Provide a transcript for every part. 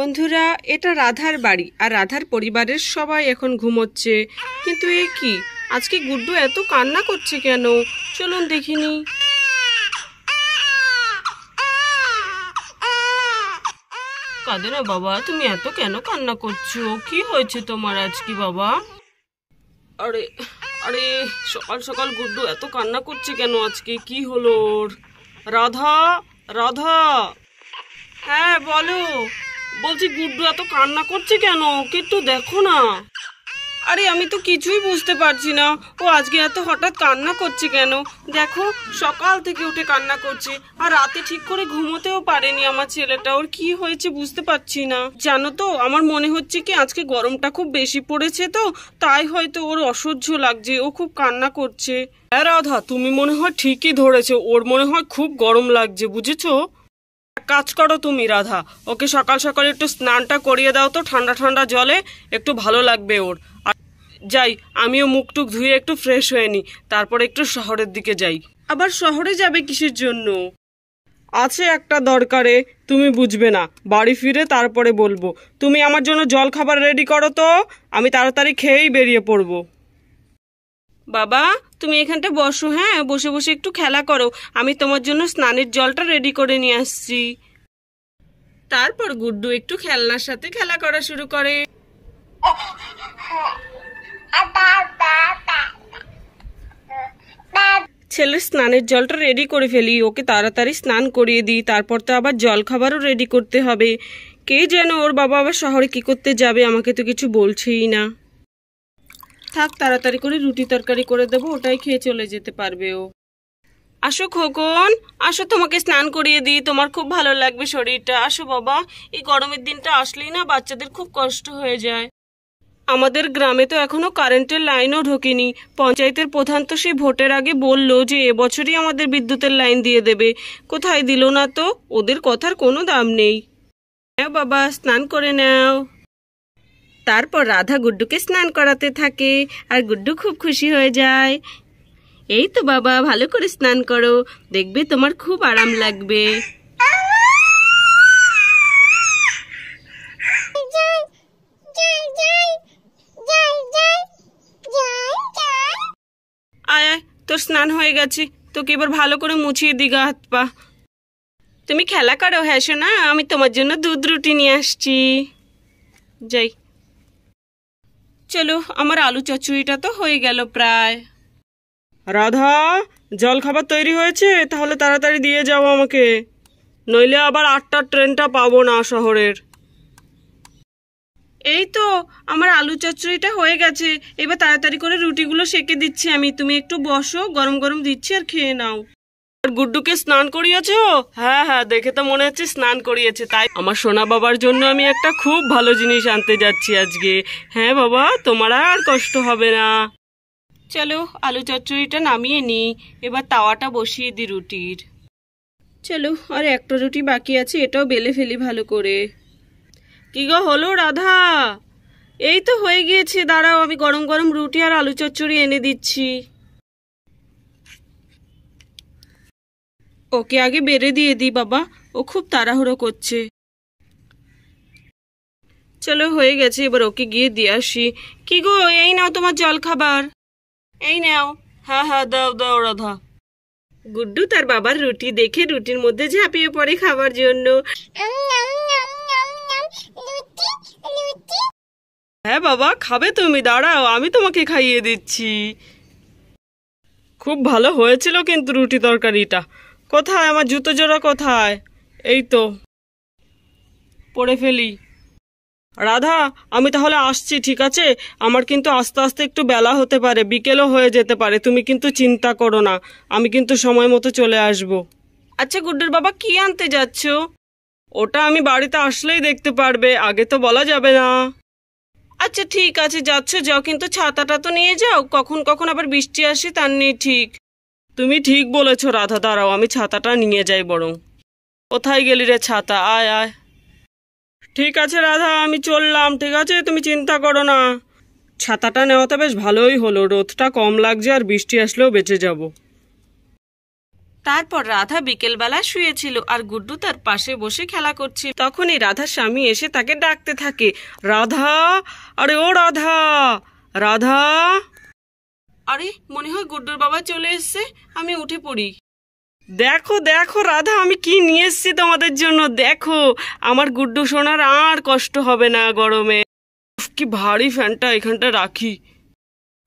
বন্ধুরা এটা রাধার বাড়ি আর রাধার পরিবারের সবাই এখন ঘুমোচ্ছে কিন্তু এ কি আজকে গুড্ডু এত কান্না করছে কেন চলুন দেখিনি কাঁদে না বাবা তুমি এত কেন কান্না করছো কি হয়েছে তোমার আজকে বাবা আরে আরে সকাল সকাল গুড্ডু এত কান্না করছে কেন আজকে কি হলো রাধা রাধা হ্যাঁ বলো বলছি গুড্ডু এত কান্না করছে কেন ওকে একটু দেখো না আরে আমি তো কিছুই বুঝতে পারছি না ও আজকে এত হঠাৎ কান্না করছে কেন দেখো সকাল থেকে উঠে কান্না করছে আর রাতে ঠিক করে ঘুমোতেও পারেনি আমার ছেলেটা ওর কি হয়েছে বুঝতে পারছি না জানো তো আমার মনে হচ্ছে কি আজকে গরমটা খুব বেশি পড়েছে তো তাই হয়তো ওর অসহ্য লাগছে ও খুব কান্না করছে হ্যাঁ রাধা তুমি মনে হয় ঠিকই ধরেছো ওর মনে হয় খুব গরম লাগছে বুঝেছো কাজ করো তুমি রাধা ওকে সকাল সকাল একটু স্নানটা করিয়ে দাও তো ঠান্ডা ঠান্ডা জলে একটু ভালো লাগবে ওর আর যাই আমিও মুখটুক ধুয়ে একটু ফ্রেশ হয়ে নিই তারপরে একটু শহরের দিকে যাই আবার শহরে যাবে কিসের জন্য আছে একটা দরকারে তুমি বুঝবে না বাড়ি ফিরে তারপরে বলবো তুমি আমার জন্য জল খাবার রেডি করো তো আমি তাড়াতাড়ি খেয়েই বেরিয়ে পড়বো বাবা তুমি এখানটা বসো হ্যাঁ বসে বসে একটু খেলা করো আমি তোমার জন্য স্নানের জলটা রেডি করে নিয়ে আসছি তারপর গুড্ডু একটু খেলনার সাথে খেলা করা শুরু করে ছেলের স্নানের জলটা রেডি করে ফেলি ওকে তাড়াতাড়ি স্নান করিয়ে দিই তারপর তো আবার জল খাবারও রেডি করতে হবে কে যেন ওর বাবা আবার শহরে কি করতে যাবে আমাকে তো কিছু বলছেই না থাক তাড়াতাড়ি করে রুটি তরকারি করে দেবো ওটাই খেয়ে চলে যেতে পারবে ও আসো খোকন আসো তোমাকে স্নান করিয়ে দিই তোমার খুব ভালো লাগবে শরীরটা আসো বাবা এই গরমের দিনটা আসলেই না বাচ্চাদের খুব কষ্ট হয়ে যায় আমাদের গ্রামে তো এখনো কারেন্টের লাইনও ঢোকেনি পঞ্চায়েতের প্রধান তো সেই ভোটের আগে বলল যে এবছরই আমাদের বিদ্যুতের লাইন দিয়ে দেবে কোথায় দিল না তো ওদের কথার কোনো দাম নেই হ্যাঁ বাবা স্নান করে নাও তারপর রাধা গুড্ডুকে স্নান করাতে থাকে আর গুড্ডু খুব খুশি হয়ে যায় এই তো বাবা ভালো করে স্নান করো দেখবে তোমার খুব আরাম লাগবে আয় আয় তোর স্নান হয়ে গেছে তোকে এবার ভালো করে মুছিয়ে দিঘ হাত পা তুমি খেলা করো হ্যাঁ না আমি তোমার জন্য দুধ রুটি নিয়ে আসছি যাই চলো আমার আলু চচুড়িটা তো হয়ে গেল প্রায় রাধা জল খাবার তৈরি হয়েছে তাহলে তাড়াতাড়ি দিয়ে যাও আমাকে নইলে আবার আটটার ট্রেনটা পাবো না শহরের এই তো আমার আলু চচ্চড়িটা হয়ে গেছে এবার তাড়াতাড়ি করে রুটিগুলো সেকে দিচ্ছি আমি তুমি একটু বসো গরম গরম দিচ্ছি আর খেয়ে নাও আর গুড্ডুকে স্নান করিয়েছ হ্যাঁ হ্যাঁ দেখে তো মনে হচ্ছে স্নান করিয়েছে তাই আমার সোনা বাবার জন্য আমি একটা খুব ভালো জিনিস আনতে যাচ্ছি আজকে হ্যাঁ বাবা তোমার আর কষ্ট হবে না চলো আলু চচ্চড়িটা নামিয়ে নিই এবার তাওয়াটা বসিয়ে দিই রুটির চলো আর একটা রুটি বাকি আছে এটাও বেলে ফেলি ভালো করে কি গো হলো রাধা এই তো হয়ে গিয়েছে দাঁড়াও আমি গরম গরম রুটি আর আলু চচ্চড়ি এনে দিচ্ছি ওকে আগে বেড়ে দিয়ে দিই বাবা ও খুব তাড়াহুড়ো করছে চলো হয়ে গেছে এবার ওকে গিয়ে দিয়ে আসি কি গো এই নাও তোমার জল খাবার এই নাও হা হা দাও দাও রাধা গুড্ডু তার বাবার রুটি দেখে রুটির মধ্যে ঝাঁপিয়ে পড়ে খাবার জন্য হ্যাঁ বাবা খাবে তুমি দাঁড়াও আমি তোমাকে খাইয়ে দিচ্ছি খুব ভালো হয়েছিল কিন্তু রুটি তরকারিটা কোথায় আমার জুতো জোড়া কোথায় এই তো পড়ে ফেলি রাধা আমি তাহলে আসছি ঠিক আছে আমার কিন্তু আস্তে আস্তে একটু বেলা হতে পারে বিকেলও হয়ে যেতে পারে তুমি কিন্তু চিন্তা করো না আমি কিন্তু সময় মতো চলে আসব আচ্ছা গুড্ডুর বাবা কি আনতে যাচ্ছ ওটা আমি বাড়িতে আসলেই দেখতে পারবে আগে তো বলা যাবে না আচ্ছা ঠিক আছে যাচ্ছ যাও কিন্তু ছাতাটা তো নিয়ে যাও কখন কখন আবার বৃষ্টি আসে তার নেই ঠিক তুমি ঠিক বলেছ রাধা দাঁড়াও আমি ছাতাটা নিয়ে যাই বরং কোথায় গেলি রে ছাতা আয় আয় ঠিক আছে রাধা আমি চললাম ঠিক আছে তুমি চিন্তা করো না ছাতাটা নেওয়াতে বেশ ভালোই হলো রোদটা কম লাগছে আর বৃষ্টি আসলেও বেঁচে যাব তারপর রাধা বিকেলবেলা শুয়েছিল আর গুড্ডু তার পাশে বসে খেলা করছিল তখনই রাধার স্বামী এসে তাকে ডাকতে থাকে রাধা আরে ও রাধা রাধা আরে মনে হয় গুড্ডুর বাবা চলে এসছে আমি উঠে পড়ি দেখো দেখো রাধা আমি কি নিয়ে এসছি তোমাদের জন্য দেখো আমার গুড্ডু সোনার আর কষ্ট হবে না গরমে কি ভারী ফ্যানটা এখানটা রাখি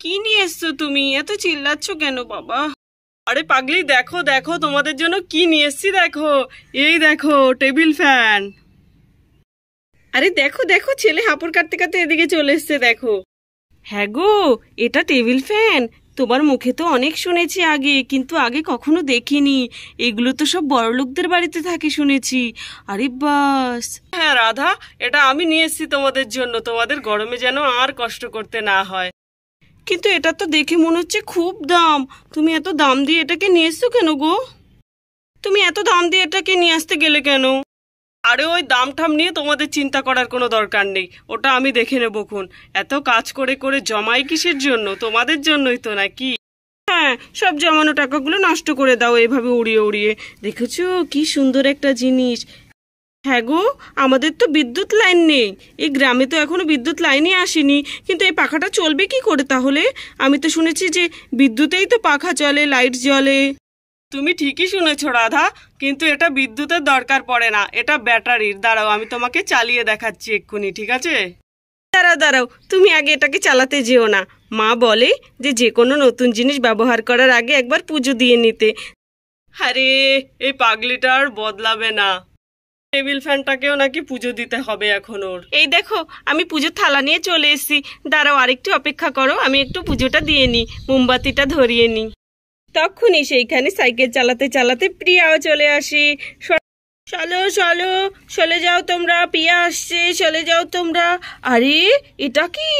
কি নিয়ে এসছো তুমি এত চিল্লাচ্ছ কেন বাবা আরে পাগলি দেখো দেখো তোমাদের জন্য কি নিয়ে এসছি দেখো এই দেখো টেবিল ফ্যান আরে দেখো দেখো ছেলে হাঁপড় কাটতে কাটতে এদিকে চলে এসছে দেখো হ্যাঁ গো এটা টেবিল ফ্যান তোমার মুখে তো অনেক শুনেছি আগে কিন্তু আগে কখনো দেখিনি এগুলো তো সব লোকদের বাড়িতে থাকে শুনেছি আরে বাস হ্যাঁ রাধা এটা আমি নিয়ে এসেছি তোমাদের জন্য তোমাদের গরমে যেন আর কষ্ট করতে না হয় কিন্তু এটা তো দেখে মনে হচ্ছে খুব দাম তুমি এত দাম দিয়ে এটাকে নিয়ে এসছো কেন গো তুমি এত দাম দিয়ে এটাকে নিয়ে আসতে গেলে কেন আরে ওই দাম ঠাম নিয়ে তোমাদের চিন্তা করার কোনো দরকার নেই ওটা আমি দেখে নেব খুন এত কাজ করে করে জমাই কিসের জন্য তোমাদের জন্যই তো নাকি হ্যাঁ সব জমানো টাকাগুলো নষ্ট করে দাও এভাবে উড়িয়ে উড়িয়ে দেখেছো কি সুন্দর একটা জিনিস হ্যাঁ গো আমাদের তো বিদ্যুৎ লাইন নেই এই গ্রামে তো এখনো বিদ্যুৎ লাইনই আসেনি কিন্তু এই পাখাটা চলবে কি করে তাহলে আমি তো শুনেছি যে বিদ্যুতেই তো পাখা চলে লাইট জ্বলে তুমি ঠিকই শুনেছ রাধা কিন্তু এটা বিদ্যুতের দরকার পড়ে না এটা ব্যাটারির দাঁড়াও আমি তোমাকে চালিয়ে দেখাচ্ছি এক্ষুনি ঠিক আছে দাঁড়াও দাঁড়াও তুমি আগে এটাকে চালাতে যেও না মা বলে যে যে কোনো নতুন জিনিস ব্যবহার করার আগে একবার পুজো দিয়ে নিতে আরে এই পাগলিটা আর বদলাবে না টেবিল ফ্যানটাকেও নাকি পুজো দিতে হবে এখন ওর এই দেখো আমি পুজোর থালা নিয়ে চলে এসেছি দাঁড়াও আরেকটু অপেক্ষা করো আমি একটু পুজোটা দিয়ে নিই মোমবাতিটা ধরিয়ে নিই তখনই সেইখানে সাইকেল চালাতে চালাতে প্রিয়াও চলে আসি চলো চলো চলে যাও তোমরা পিয়া আসছে চলে যাও তোমরা আরে এটা কি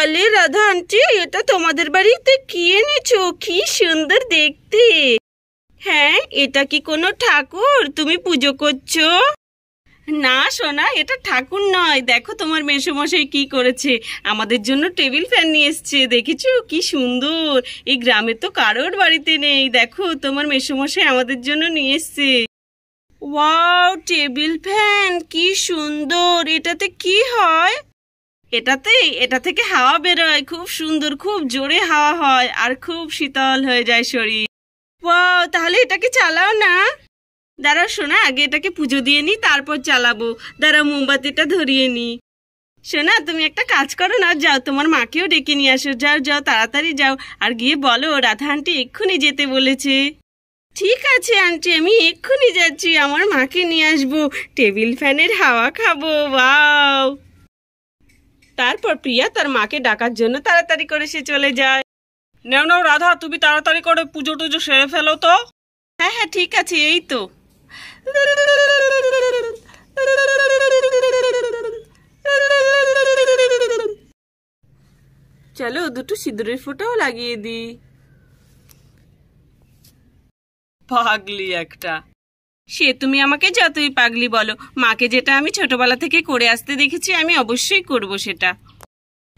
আলে রাধা আন্টি এটা তোমাদের বাড়িতে কি এনেছো কি সুন্দর দেখতে হ্যাঁ এটা কি কোনো ঠাকুর তুমি পুজো করছো না সোনা এটা ঠাকুর নয় দেখো তোমার মেসোমশাই কি করেছে আমাদের জন্য টেবিল ফ্যান নিয়ে এসছে দেখেছো কি সুন্দর এই গ্রামে তো কারোর বাড়িতে নেই দেখো তোমার মেসোমশাই আমাদের জন্য নিয়ে এসছে ওয়াও টেবিল ফ্যান কি সুন্দর এটাতে কি হয় এটাতে এটা থেকে হাওয়া বেরোয় খুব সুন্দর খুব জোরে হাওয়া হয় আর খুব শীতল হয়ে যায় শরীর ওয়াও তাহলে এটাকে চালাও না দাঁড়াও শোনা আগে এটাকে পুজো দিয়ে নি তারপর চালাবো দাঁড়া মোমবাতিটা ধরিয়ে নি শোনা তুমি একটা কাজ করো না যাও তোমার মাকেও ডেকে নিয়ে আসো যাও যাও তাড়াতাড়ি যাও আর গিয়ে বলো রাধা আন্টি এক্ষুনি যেতে বলেছে ঠিক আছে আন্টি আমি এক্ষুনি যাচ্ছি আমার মাকে নিয়ে আসবো টেবিল ফ্যানের হাওয়া খাবো বাও তারপর প্রিয়া তার মাকে ডাকার জন্য তাড়াতাড়ি করে সে চলে যায় নেও নাও রাধা তুমি তাড়াতাড়ি করে পুজো টুজো সেরে ফেলো তো হ্যাঁ হ্যাঁ ঠিক আছে এই তো চলো দুটো সিঁদুরের ফোটাও লাগিয়ে দিই পাগলি একটা সে তুমি আমাকে যতই পাগলি বলো মাকে যেটা আমি ছোটবেলা থেকে করে আসতে দেখেছি আমি অবশ্যই করব সেটা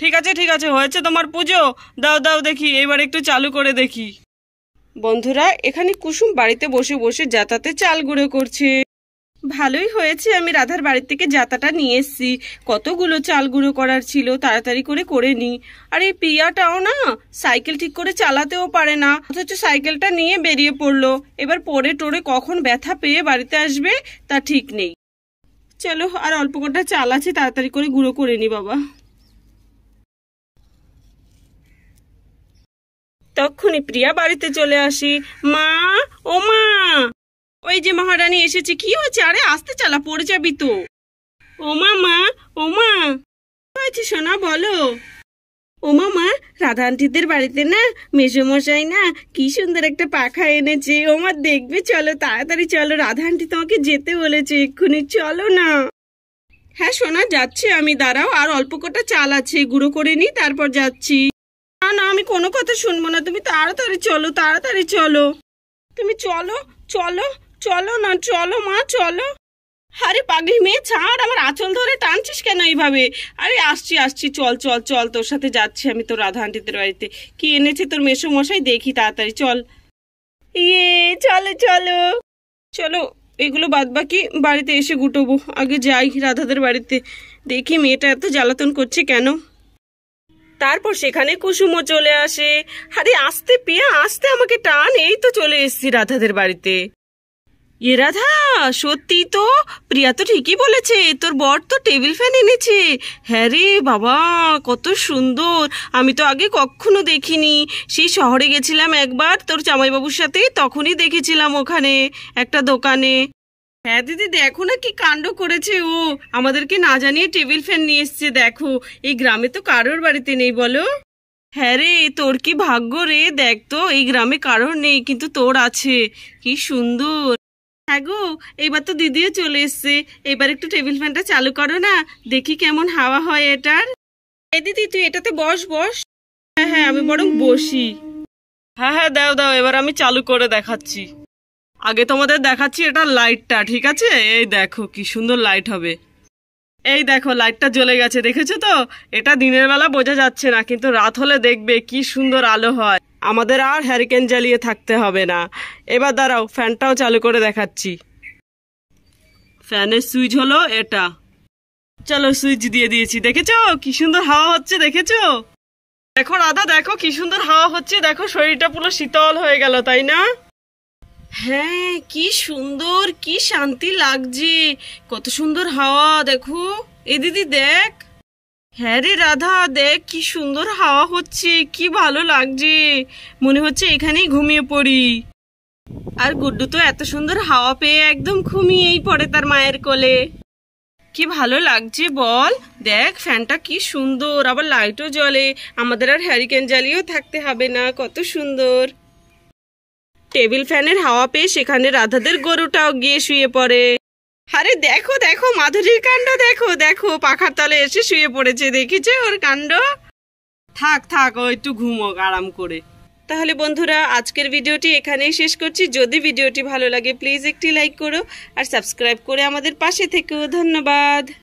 ঠিক আছে ঠিক আছে হয়েছে তোমার পুজো দাও দাও দেখি এবার একটু চালু করে দেখি বন্ধুরা এখানে কুসুম বাড়িতে বসে বসে যাতাতে চাল গুঁড়ো করছে ভালোই হয়েছে আমি রাধার বাড়ির থেকে জাতাটা নিয়ে এসছি কতগুলো চাল গুঁড়ো করার ছিল তাড়াতাড়ি করে করে নি আর এই প্রিয়াটাও না সাইকেল ঠিক করে চালাতেও পারে না অথচ সাইকেলটা নিয়ে বেরিয়ে পড়লো এবার পরে টোরে কখন ব্যথা পেয়ে বাড়িতে আসবে তা ঠিক নেই চলো আর অল্প কটা চাল আছে তাড়াতাড়ি করে গুঁড়ো করে নি বাবা তখনই প্রিয়া বাড়িতে চলে আসি মা ও মা ওই যে মহারানী এসেছে কি হয়েছে আরে আসতে চালা পড়ে যাবি তো ওমা মা ওমা হয়েছে সোনা বলো ও মা রাধা আন্টিদের বাড়িতে না মেজমশাই না কি সুন্দর একটা পাখা এনেছে ও মা দেখবে চলো তাড়াতাড়ি চলো রাধা আন্টি তোমাকে যেতে বলেছে এক্ষুনি চলো না হ্যাঁ সোনা যাচ্ছে আমি দাঁড়াও আর অল্প কটা চাল আছে গুঁড়ো করে নিই তারপর যাচ্ছি আমি কোনো কথা শুনবো না তুমি তাড়াতাড়ি চলো তাড়াতাড়ি চলো তুমি চলো চলো চলো না চলো মা চলো আরে পাগলি মেয়ে ছাড় আমার আঁচল ধরে টানছিস কেন এইভাবে আরে আসছি আসছি চল চল চল তোর সাথে যাচ্ছি আমি তোর রাধা আন্টিদের বাড়িতে কি এনেছে তোর মেসো মশাই দেখি তাড়াতাড়ি চল ইয়ে চলো চলো চলো এগুলো বাদ বাকি বাড়িতে এসে গুটোবো আগে যাই রাধাদের বাড়িতে দেখি মেয়েটা এত জ্বালাতন করছে কেন তারপর সেখানে কুসুমও চলে আসে আরে আসতে পেয়ে আসতে আমাকে টান এই তো চলে এসছি রাধাদের বাড়িতে এ রাধা সত্যি তো প্রিয়া তো ঠিকই বলেছে তোর বর তো টেবিল ফ্যান এনেছে হ্যাঁ রে বাবা কত সুন্দর আমি তো আগে কখনো দেখিনি সেই শহরে গেছিলাম একবার তোর জামাইবাবুর সাথে তখনই দেখেছিলাম ওখানে একটা দোকানে হ্যাঁ দিদি দেখো না কি কাণ্ড করেছে ও আমাদেরকে না জানিয়ে টেবিল ফ্যান নিয়ে এসছে দেখো এই গ্রামে তো কারোর বাড়িতে নেই বলো হ্যাঁ রে তোর কি ভাগ্য রে দেখ তো এই গ্রামে কারোর নেই কিন্তু তোর আছে কি সুন্দর হ্যাঁ গো এবার তো দিদিও চলে এসছে এবার একটু টেবিল ফ্যানটা চালু করো না দেখি কেমন হাওয়া হয় এটার এ দিদি তুই এটাতে বস বস হ্যাঁ হ্যাঁ আমি বরং বসি হ্যাঁ হ্যাঁ দাও দাও এবার আমি চালু করে দেখাচ্ছি আগে তোমাদের দেখাচ্ছি এটা লাইটটা ঠিক আছে এই দেখো কি সুন্দর লাইট হবে এই দেখো লাইটটা জ্বলে গেছে দেখেছো তো এটা দিনের বেলা বোঝা যাচ্ছে না কিন্তু রাত হলে দেখবে কি সুন্দর আলো হয় আমাদের আর হ্যারিকেন জ্বালিয়ে থাকতে হবে না এবার দাঁড়াও ফ্যানটাও চালু করে দেখাচ্ছি ফ্যানের সুইচ হলো এটা চলো সুইচ দিয়ে দিয়েছি দেখেছো কি সুন্দর হাওয়া হচ্ছে দেখেছো দেখো রাধা দেখো কি সুন্দর হাওয়া হচ্ছে দেখো শরীরটা পুরো শীতল হয়ে গেল তাই না হ্যাঁ কি সুন্দর কি শান্তি লাগছে কত সুন্দর হাওয়া দেখো এ দিদি দেখ হ্যাঁ রে রাধা দেখ কি সুন্দর হাওয়া হচ্ছে কি ভালো লাগছে মনে হচ্ছে এখানেই ঘুমিয়ে পড়ি আর গুড্ডু তো এত সুন্দর হাওয়া পেয়ে একদম ঘুমিয়েই পড়ে তার মায়ের কোলে কি ভালো লাগছে বল দেখ ফ্যানটা কি সুন্দর আবার লাইটও জ্বলে আমাদের আর হ্যারিকেন জ্বালিয়েও থাকতে হবে না কত সুন্দর টেবিল ফ্যানের হাওয়া পেয়ে সেখানে রাধাদের গরুটাও গিয়ে শুয়ে পড়ে আরে দেখো দেখো মাধুরীর কাণ্ড দেখো দেখো পাখার তলে এসে শুয়ে পড়েছে দেখেছে ওর কাণ্ড থাক থাক ও একটু ঘুমোক আরাম করে তাহলে বন্ধুরা আজকের ভিডিওটি এখানেই শেষ করছি যদি ভিডিওটি ভালো লাগে প্লিজ একটি লাইক করো আর সাবস্ক্রাইব করে আমাদের পাশে থেকেও ধন্যবাদ